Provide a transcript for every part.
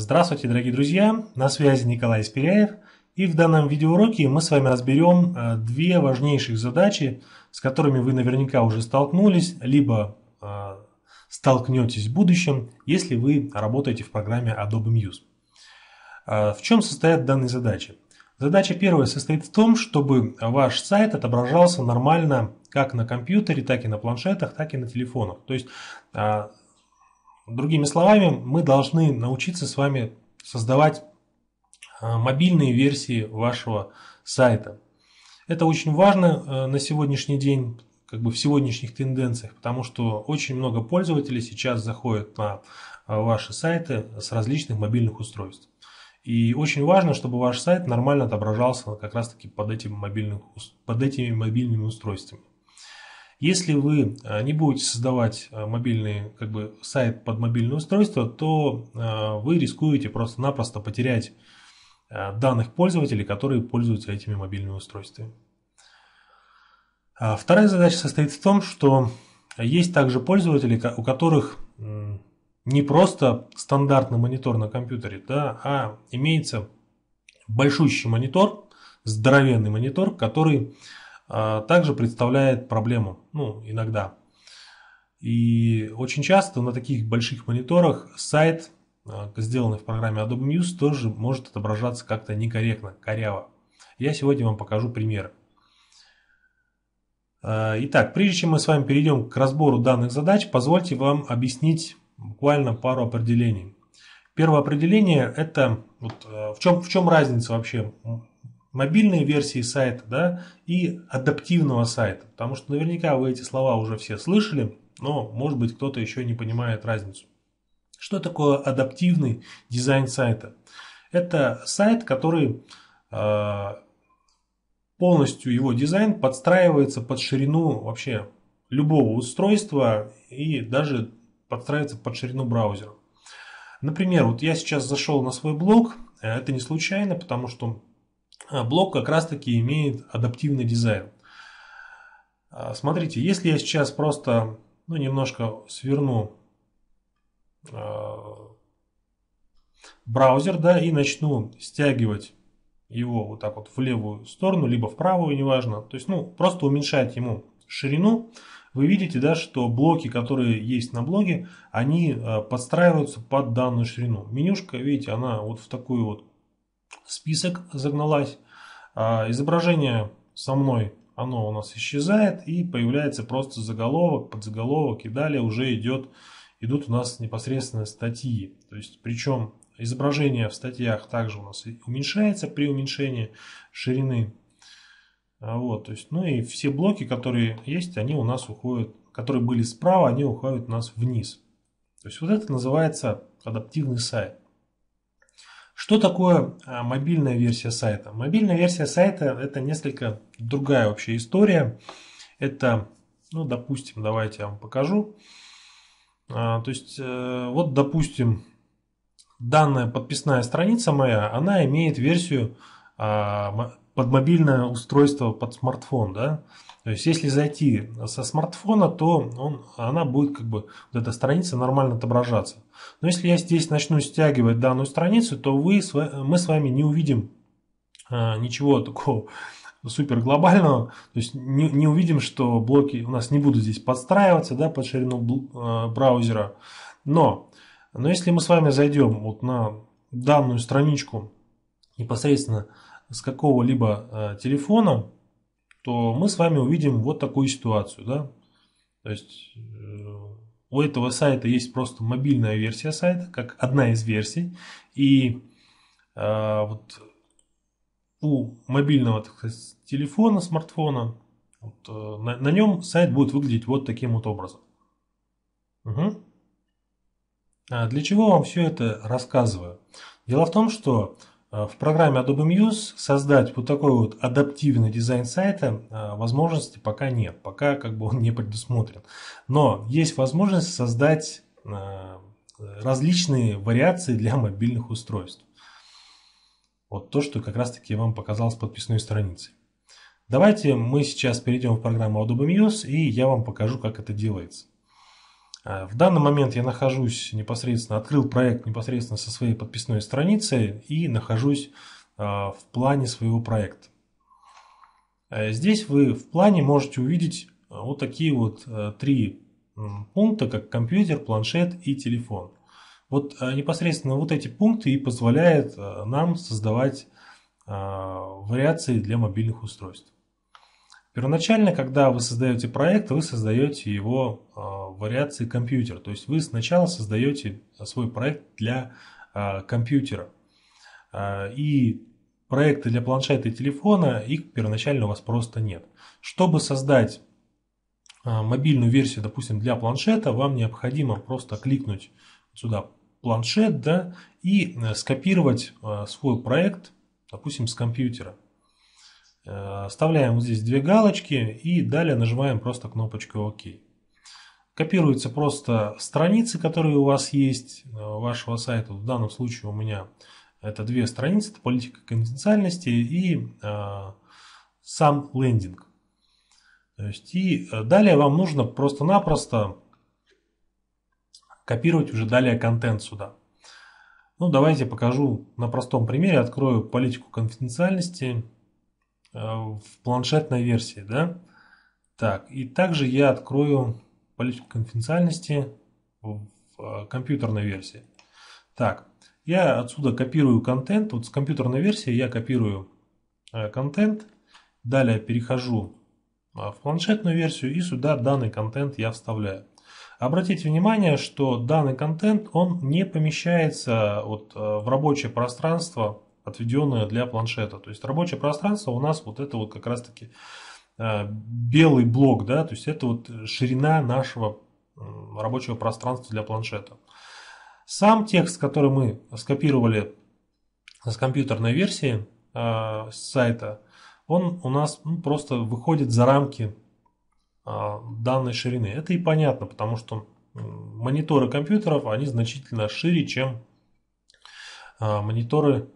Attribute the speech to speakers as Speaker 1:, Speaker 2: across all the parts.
Speaker 1: Здравствуйте, дорогие друзья! На связи Николай Спиряев. И в данном видеоуроке мы с вами разберем э, две важнейших задачи, с которыми вы наверняка уже столкнулись, либо э, столкнетесь в будущем, если вы работаете в программе Adobe Muse. Э, в чем состоят данные задачи? Задача первая состоит в том, чтобы ваш сайт отображался нормально как на компьютере, так и на планшетах, так и на телефонах. То есть Другими словами, мы должны научиться с вами создавать э, мобильные версии вашего сайта. Это очень важно э, на сегодняшний день, как бы в сегодняшних тенденциях, потому что очень много пользователей сейчас заходят на э, ваши сайты с различных мобильных устройств. И очень важно, чтобы ваш сайт нормально отображался как раз-таки под, этим мобильным, под этими мобильными устройствами. Если вы э, не будете создавать э, мобильный, как бы, сайт под мобильное устройство, то э, вы рискуете просто-напросто потерять данных пользователей, которые пользуются этими мобильными устройствами. А вторая задача состоит в том, что есть также пользователи, у которых не просто стандартный монитор на компьютере, да, а имеется большущий монитор, здоровенный монитор, который а, также представляет проблему, ну, иногда. И очень часто на таких больших мониторах сайт, а, сделанный в программе Adobe Muse, тоже может отображаться как-то некорректно, коряво. Я сегодня вам покажу примеры. А, итак, прежде чем мы с вами перейдем к разбору данных задач, позвольте вам объяснить буквально пару определений. Первое определение это вот, в, чем, в чем разница вообще мобильные версии сайта да, и адаптивного сайта. Потому что наверняка вы эти слова уже все слышали, но может быть кто-то еще не понимает разницу. Что такое адаптивный дизайн сайта? Это сайт, который э, полностью его дизайн подстраивается под ширину вообще любого устройства и даже подстраивается под ширину браузера. Например, вот я сейчас зашел на свой блог, а это не случайно, потому что а, блок как раз таки имеет адаптивный дизайн. А, смотрите, если я сейчас просто ну, немножко сверну э, браузер, да, и начну стягивать его вот так вот в левую сторону, либо в правую, неважно. То есть, ну, просто уменьшать ему ширину. Вы видите, да, что блоки, которые есть на блоге, они э, подстраиваются под данную ширину. Менюшка, видите, она вот в такую вот список, загналась. А, изображение со мной, оно у нас исчезает и появляется просто заголовок, подзаголовок и далее уже идет, идут у нас непосредственно статьи. То есть причем изображение в статьях также у нас уменьшается при уменьшении ширины. А, вот, то есть, ну и все блоки, которые есть, они у нас уходят, которые были справа, они уходят у нас вниз. То есть вот это называется адаптивный сайт. Что такое а, мобильная версия сайта? Мобильная версия сайта – это несколько другая вообще история. Это, ну, допустим, давайте я вам покажу. А, то есть, э, вот, допустим, данная подписная страница моя, она имеет версию а, под мобильное устройство, под смартфон, да. То есть, если зайти со смартфона, то он, она будет, как бы, вот эта страница нормально отображаться. Но если я здесь начну стягивать данную страницу, то вы, мы с вами не увидим а, ничего такого супер глобального, то есть не, не увидим, что блоки у нас не будут здесь подстраиваться, да, под ширину э, браузера. Но, но если мы с вами зайдем вот на данную страничку непосредственно с какого-либо э, телефона, то мы с вами увидим вот такую ситуацию. Да? То есть э, у этого сайта есть просто мобильная версия сайта, как одна из версий. И э, вот у мобильного так сказать, телефона, смартфона, вот, э, на, на нем сайт будет выглядеть вот таким вот образом. Угу. А для чего вам все это рассказываю? Дело в том, что а, в программе Adobe Muse создать вот такой вот адаптивный дизайн сайта а, возможности пока нет, пока как бы он не предусмотрен. Но есть возможность создать а, различные вариации для мобильных устройств. Вот то, что как раз таки я вам показал с подписной страницей. Давайте мы сейчас перейдем в программу Adobe Muse и я вам покажу, как это делается. Э, в данный момент я нахожусь непосредственно, открыл проект непосредственно со своей подписной страницы и нахожусь э, в плане своего проекта. Э, здесь вы в плане можете увидеть вот такие вот три пункта, как компьютер, планшет и телефон. Вот непосредственно вот эти пункты и позволяют нам создавать вариации для мобильных устройств. Первоначально, когда вы создаете проект, вы создаете его а, в вариации компьютер. То есть вы сначала создаете свой проект для а, компьютера. А, и проекты для планшета и телефона, их первоначально у вас просто нет. Чтобы создать мобильную версию, допустим, для планшета, вам необходимо просто кликнуть сюда планшет, да, и э, скопировать свой проект, допустим, с компьютера. Э, оставляем вот здесь две галочки и далее нажимаем просто кнопочку ОК. Копируются просто страницы, которые у вас есть, э, вашего сайта. В данном случае у меня это две страницы, это политика конфиденциальности и э, сам лендинг. То есть, и э, далее вам нужно просто-напросто копировать уже далее контент сюда. Ну, давайте покажу на простом примере. Открою политику конфиденциальности. Э, в планшетной версии, да? Так, и также я открою политику конфиденциальности в э, компьютерной версии. Так, я отсюда копирую контент, вот с компьютерной версии я копирую э, контент, далее перехожу в планшетную версию и сюда данный контент я вставляю. Обратите внимание, что данный контент, он не помещается вот в рабочее пространство отведенное для планшета. То есть рабочее пространство у нас вот это вот как раз-таки э, белый блок, да, то есть это вот ширина нашего рабочего пространства для планшета. Сам текст, который мы скопировали с компьютерной версии э, с сайта, он у нас ну, просто выходит за рамки э, данной ширины. Это и понятно, потому что мониторы компьютеров, они значительно шире, чем мониторы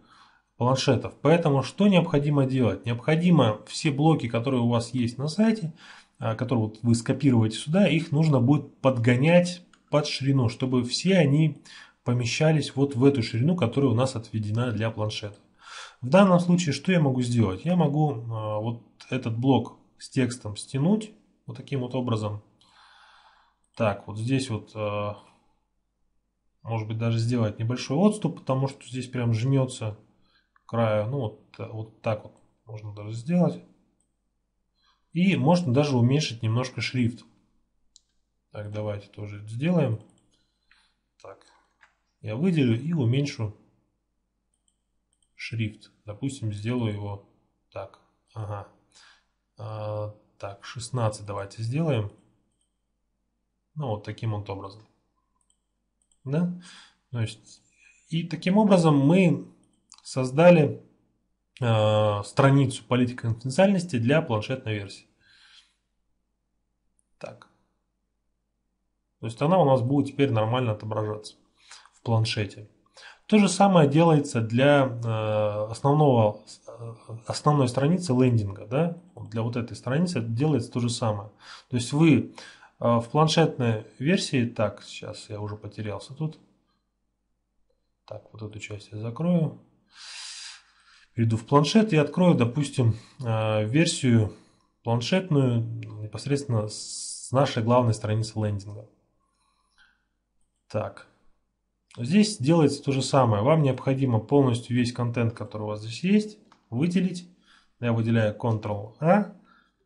Speaker 1: планшетов. Поэтому что необходимо делать? Необходимо все блоки, которые у вас есть на сайте, а, которые вот вы скопируете сюда, их нужно будет подгонять под ширину, чтобы все они помещались вот в эту ширину, которая у нас отведена для планшетов. В данном случае что я могу сделать? Я могу а, вот этот блок с текстом стянуть вот таким вот образом. Так, вот здесь вот а, может быть даже сделать небольшой отступ, потому что здесь прям жмется краю. Ну, вот, вот так вот можно даже сделать. И можно даже уменьшить немножко шрифт. Так, давайте тоже сделаем. Так, я выделю и уменьшу шрифт. Допустим, сделаю его так. Ага. А, так, 16 давайте сделаем. Ну, вот таким вот образом. Да? То есть, и таким образом мы создали э, страницу политика конфиденциальности для планшетной версии. Так. То есть она у нас будет теперь нормально отображаться в планшете. То же самое делается для э, основного, э, основной страницы лендинга. Да? Для вот этой страницы делается то же самое. То есть вы э, в планшетной версии, так, сейчас я уже потерялся тут. Так, вот эту часть я закрою. Перейду в планшет и открою, допустим, э, версию планшетную непосредственно с нашей главной страницы лендинга. Так. Здесь делается то же самое. Вам необходимо полностью весь контент, который у вас здесь есть, выделить. Я выделяю Ctrl-A,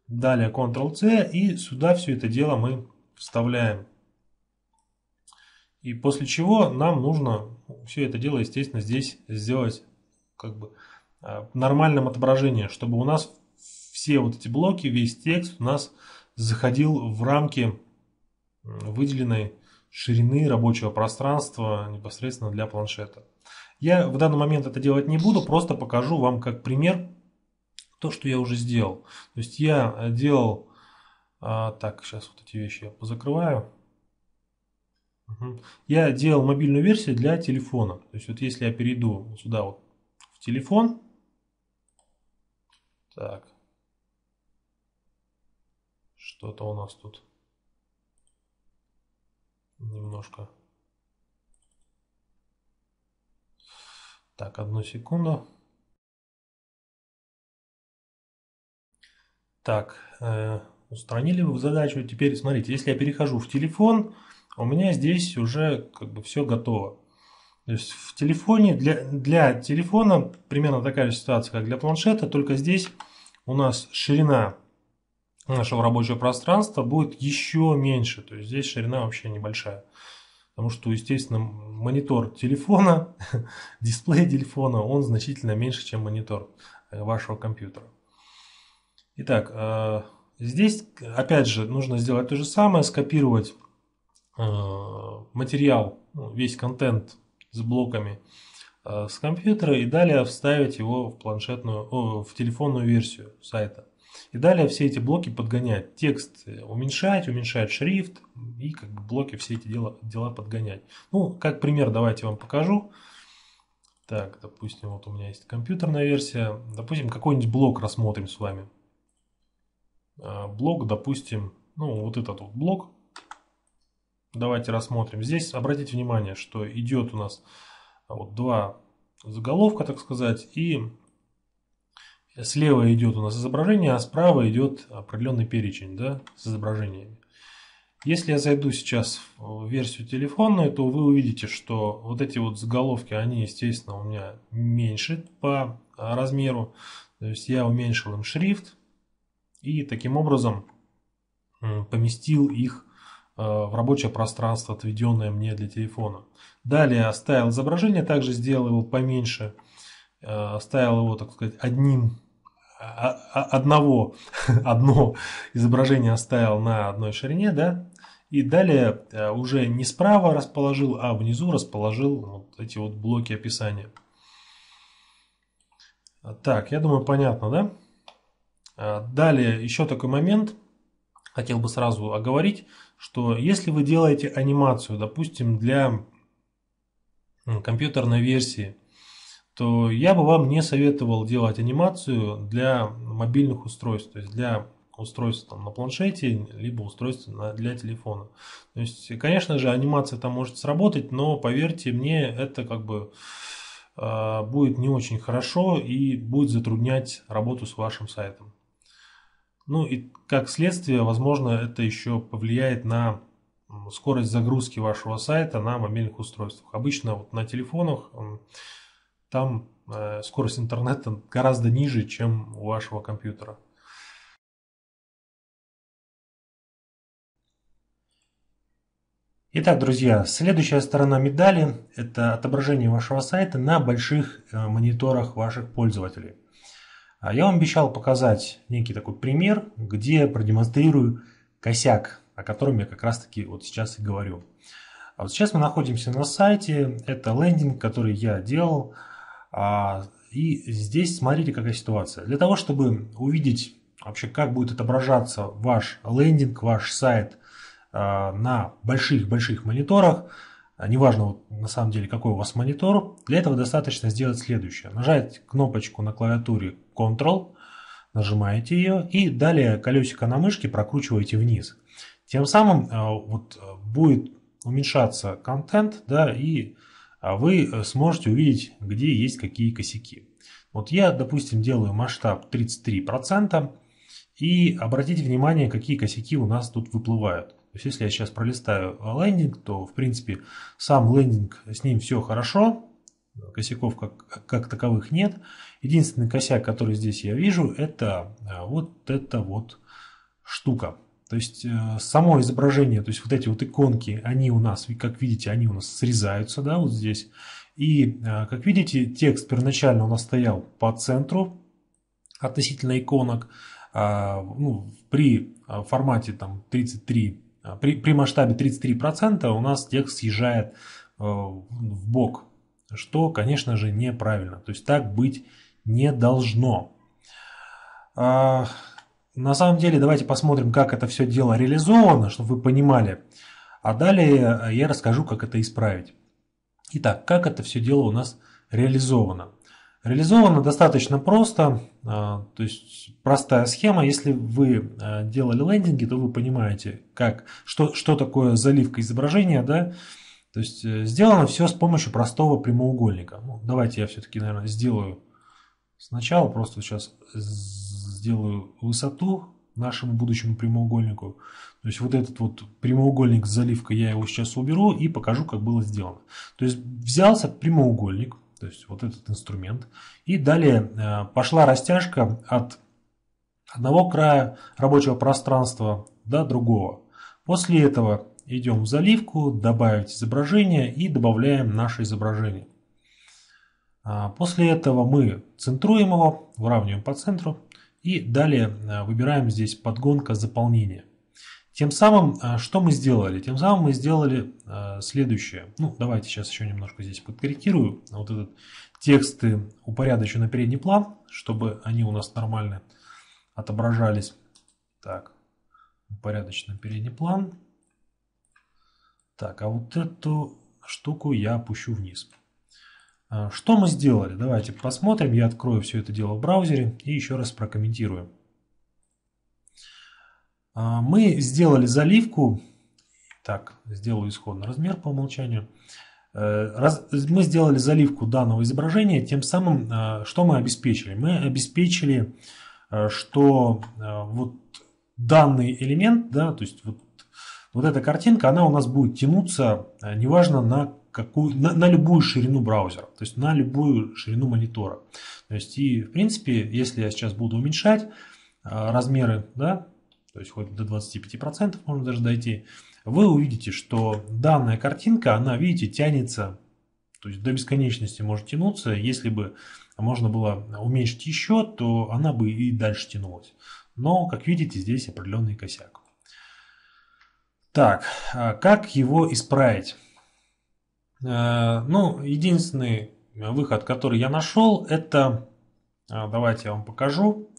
Speaker 1: далее Ctrl-C и сюда все это дело мы вставляем. И после чего нам нужно все это дело, естественно, здесь сделать как бы э, нормальном отображении, чтобы у нас все вот эти блоки, весь текст у нас заходил в рамки выделенной ширины рабочего пространства непосредственно для планшета. Я в данный момент это делать не буду, просто покажу вам как пример то, что я уже сделал. То есть я делал... А, так, сейчас вот эти вещи я позакрываю. Я делал мобильную версию для телефона. То есть вот если я перейду сюда вот в телефон. Так. Что-то у нас тут немножко. Так, одну секунду. Так, э, устранили вы задачу. Теперь смотрите, если я перехожу в телефон, у меня здесь уже как бы все готово. То есть в телефоне, для, для телефона примерно такая же ситуация, как для планшета, только здесь у нас ширина нашего рабочего пространства будет еще меньше. То есть здесь ширина вообще небольшая. Потому что, естественно, монитор телефона, дисплей телефона, он значительно меньше, чем монитор э, вашего компьютера. Итак, э, здесь, опять же, нужно сделать то же самое, скопировать э, материал, ну, весь контент с блоками э, с компьютера и далее вставить его в планшетную, о, в телефонную версию сайта. И далее все эти блоки подгонять. Текст уменьшать, уменьшать шрифт и как бы блоки все эти дела, дела подгонять. Ну, как пример давайте вам покажу. Так, допустим, вот у меня есть компьютерная версия. Допустим, какой-нибудь блок рассмотрим с вами. Э, блок, допустим, ну вот этот вот блок. Давайте рассмотрим. Здесь обратите внимание, что идет у нас а, вот два заголовка, так сказать, и слева идет у нас изображение, а справа идет определенный перечень да, с изображениями. Если я зайду сейчас в э, версию телефонную, то вы увидите, что вот эти вот заголовки, они, естественно, у меня меньше по а, размеру. То есть я уменьшил им шрифт и таким образом поместил их Э, в рабочее пространство, отведенное мне для телефона. Далее оставил изображение, также сделал его поменьше, э, оставил его, так сказать, одним, а, а, одного, одно изображение оставил на одной ширине, да, и далее э, уже не справа расположил, а внизу расположил вот эти вот блоки описания. А, так, я думаю, понятно, да? Далее еще такой момент, хотел бы сразу оговорить, что если вы делаете анимацию, допустим, для компьютерной версии, то я бы вам не советовал делать анимацию для мобильных устройств, то есть для устройств там, на планшете, либо устройств на, для телефона. То есть, конечно же, анимация там может сработать, но поверьте мне, это как бы э, будет не очень хорошо и будет затруднять работу с вашим сайтом. Ну и как следствие, возможно, это еще повлияет на скорость загрузки вашего сайта на мобильных устройствах. Обычно вот на телефонах там э, скорость интернета гораздо ниже, чем у вашего компьютера. Итак, друзья, следующая сторона медали – это отображение вашего сайта на больших э, мониторах ваших пользователей. А я вам обещал показать некий такой пример, где продемонстрирую косяк, о котором я как раз таки вот сейчас и говорю. А вот сейчас мы находимся на сайте, это лендинг, который я делал, а, и здесь смотрите какая ситуация. Для того, чтобы увидеть вообще, как будет отображаться ваш лендинг, ваш сайт а, на больших-больших мониторах, неважно вот, на самом деле какой у вас монитор, для этого достаточно сделать следующее. Нажать кнопочку на клавиатуре Ctrl, нажимаете ее и далее колесико на мышке прокручиваете вниз. Тем самым э, вот, э, будет уменьшаться контент, да, и а, вы э, сможете увидеть, где есть какие косяки. Вот я, допустим, делаю масштаб 33%, и обратите внимание, какие косяки у нас тут выплывают. То есть, если я сейчас пролистаю лендинг, то, в принципе, сам лендинг, с ним все хорошо, косяков как, как таковых нет. Единственный косяк, который здесь я вижу, это э, вот эта вот штука. То есть э, само изображение, то есть вот эти вот иконки, они у нас, как видите, они у нас срезаются, да, вот здесь. И, э, как видите, текст первоначально у нас стоял по центру относительно иконок. А, ну, при формате там 33, при, при масштабе 33% у нас текст съезжает в бок что, конечно же, неправильно. То есть так быть не должно. А, на самом деле, давайте посмотрим, как это все дело реализовано, чтобы вы понимали. А далее э, я расскажу, как это исправить. Итак, как это все дело у нас реализовано. Реализовано достаточно просто, а, то есть простая схема. Если вы э, делали лендинги, то вы понимаете, как, что, что такое заливка изображения, да, то есть э, сделано все с помощью простого прямоугольника. Ну, давайте я все-таки, наверное, сделаю сначала, просто сейчас сделаю высоту нашему будущему прямоугольнику. То есть вот этот вот прямоугольник с заливкой я его сейчас уберу и покажу, как было сделано. То есть взялся прямоугольник, то есть вот этот инструмент, и далее э, пошла растяжка от одного края рабочего пространства до другого. После этого идем в заливку, добавить изображение и добавляем наше изображение. А, после этого мы центруем его, выравниваем по центру и далее а, выбираем здесь подгонка заполнения. Тем самым, а, что мы сделали? Тем самым мы сделали следующее. Ну, давайте сейчас еще немножко здесь подкорректирую. Вот этот тексты упорядочу на передний план, чтобы они у нас нормально отображались. Так, упорядочен передний план. Так, а вот эту штуку я опущу вниз. А, что мы сделали? Давайте посмотрим. Я открою все это дело в браузере и еще раз прокомментирую. А, мы сделали заливку. Так, сделаю исходный размер по умолчанию. Э, мы сделали заливку данного изображения, тем самым, э, что мы обеспечили? Мы обеспечили, э, что вот данный элемент, да, то есть вот вот эта картинка, она у нас будет тянуться, э, неважно на какую, на, на любую ширину браузера, то есть на любую ширину монитора. То есть и в принципе, если я сейчас буду уменьшать э, размеры, да, то есть хоть до 25% можно даже дойти, вы увидите, что данная картинка, она, видите, тянется, то есть до бесконечности может тянуться. Если бы можно было уменьшить еще, то она бы и дальше тянулась. Но, как видите, здесь определенный косяк. Так, э, как его исправить? Э, ну, единственный э, выход, который я нашел, это... Давайте я вам покажу,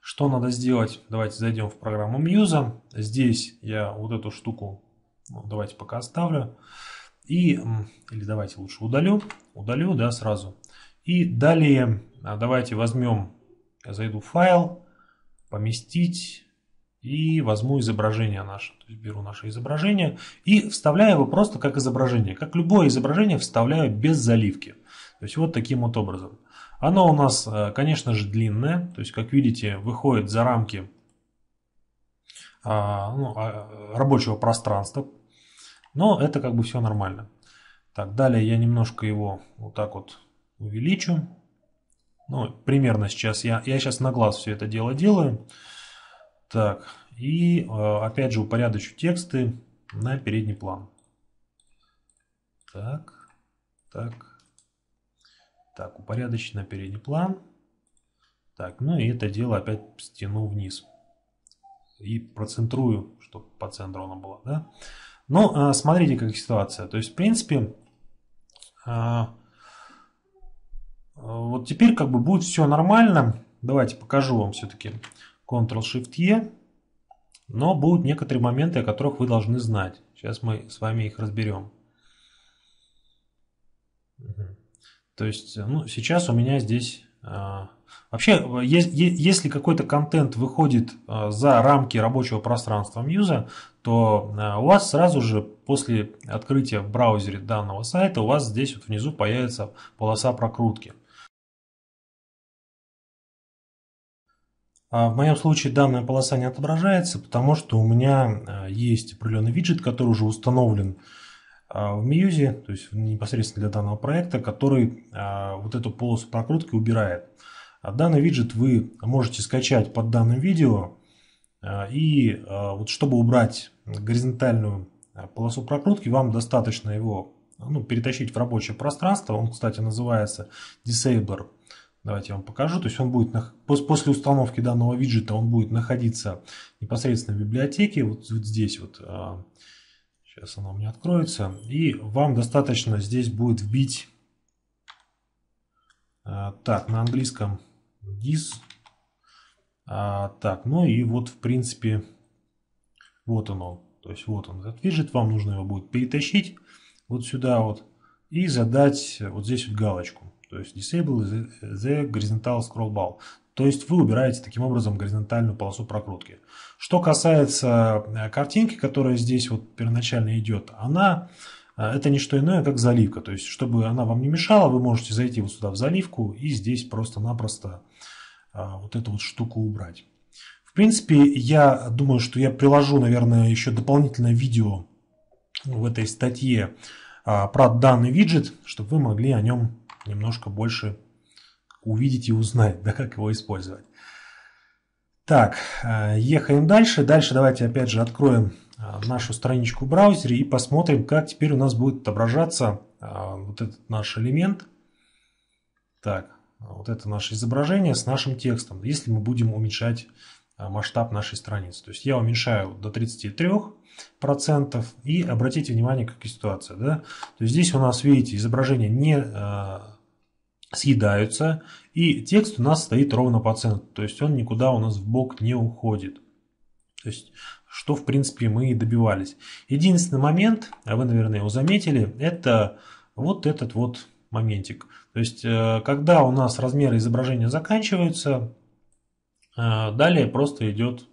Speaker 1: что надо сделать. Давайте зайдем в программу Muse. Здесь я вот эту штуку, ну, давайте пока оставлю. И, или давайте лучше удалю. Удалю, да, сразу. И далее давайте возьмем, я зайду в файл, поместить и возьму изображение наше. То есть беру наше изображение и вставляю его просто как изображение. Как любое изображение вставляю без заливки. То есть вот таким вот образом. Оно у нас, э, конечно же, длинное. То есть, как видите, выходит за рамки а, ну, а, рабочего пространства. Но это как бы все нормально. Так, далее я немножко его вот так вот увеличу. Ну, примерно сейчас я, я сейчас на глаз все это дело делаю. Так, и э, опять же упорядочу тексты на передний план. Так, так, так, упорядочить на передний план. Так, ну и это дело опять стяну вниз. И процентрую, чтобы по центру она была, да. Ну, э, смотрите, как ситуация. То есть, в принципе, э, вот теперь как бы будет все нормально. Давайте покажу вам все-таки. Ctrl-Shift-E, но будут некоторые моменты, о которых вы должны знать. Сейчас мы с вами их разберем. То есть, ну, сейчас у меня здесь... А, вообще, если какой-то контент выходит а, за рамки рабочего пространства Мьюза, то а, у вас сразу же после открытия в браузере данного сайта у вас здесь вот внизу появится полоса прокрутки. А в моем случае данная полоса не отображается, потому что у меня э, есть определенный виджет, который уже установлен э, в Мьюзе, то есть непосредственно для данного проекта, который э, вот эту полосу прокрутки убирает. А данный виджет вы можете скачать под данным видео, и вот чтобы убрать горизонтальную полосу прокрутки, вам достаточно его ну, перетащить в рабочее пространство. Он, кстати, называется Disabler Давайте я вам покажу. То есть он будет после установки данного виджета он будет находиться непосредственно в библиотеке. Вот, вот здесь вот. А, сейчас она у меня откроется. И вам достаточно здесь будет вбить. А, так, на английском this. А, так, ну и вот в принципе вот оно. То есть вот он этот виджет. Вам нужно его будет перетащить вот сюда вот. И задать вот здесь вот галочку. То есть Disable the Horizontal Scroll Bar. То есть вы убираете таким образом горизонтальную полосу прокрутки. Что касается э, картинки, которая здесь вот первоначально идет, она э, это не что иное, как заливка. То есть, чтобы она вам не мешала, вы можете зайти вот сюда в заливку и здесь просто-напросто э, вот эту вот штуку убрать. В принципе, я думаю, что я приложу, наверное, еще дополнительное видео в этой статье про данный виджет, чтобы вы могли о нем немножко больше увидеть и узнать, да, как его использовать. Так, э, ехаем дальше. Дальше давайте опять же откроем э, нашу страничку в браузере и посмотрим, как теперь у нас будет отображаться э, вот этот наш элемент. Так, вот это наше изображение с нашим текстом, если мы будем уменьшать масштаб нашей страницы. То есть я уменьшаю до 33%. И обратите внимание, какая ситуация. Да? То есть здесь у нас, видите, изображение не съедаются, и текст у нас стоит ровно по центру, то есть он никуда у нас в бок не уходит. То есть, что в принципе мы и добивались. Единственный момент, а вы, наверное, его заметили, это вот этот вот моментик. То есть, э, когда у нас размеры изображения заканчиваются, э, далее просто идет,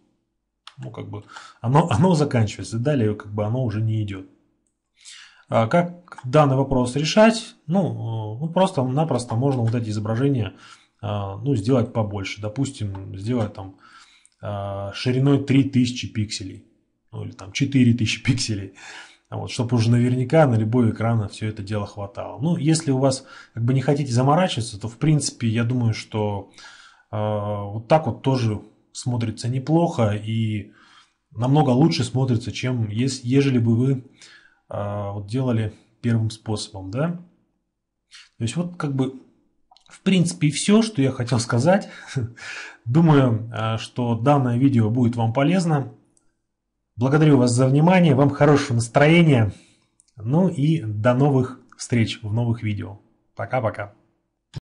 Speaker 1: ну, как бы, оно, оно заканчивается, далее как бы оно уже не идет. А как данный вопрос решать? Ну, э, ну просто-напросто можно вот эти изображения а, ну, сделать побольше. Допустим, сделать там а, шириной 3000 пикселей. Ну, или там 4000 пикселей. Вот, чтобы уже наверняка на любой экран все это дело хватало. Ну, если у вас как бы не хотите заморачиваться, то в принципе я думаю, что э, вот так вот тоже смотрится неплохо и намного лучше смотрится, чем ежели бы вы а, вот делали первым способом, да. То есть вот как бы в принципе все, что я хотел сказать. Думаю, а, что данное видео будет вам полезно. Благодарю вас за внимание, вам хорошего настроения. Ну и до новых встреч в новых видео. Пока-пока.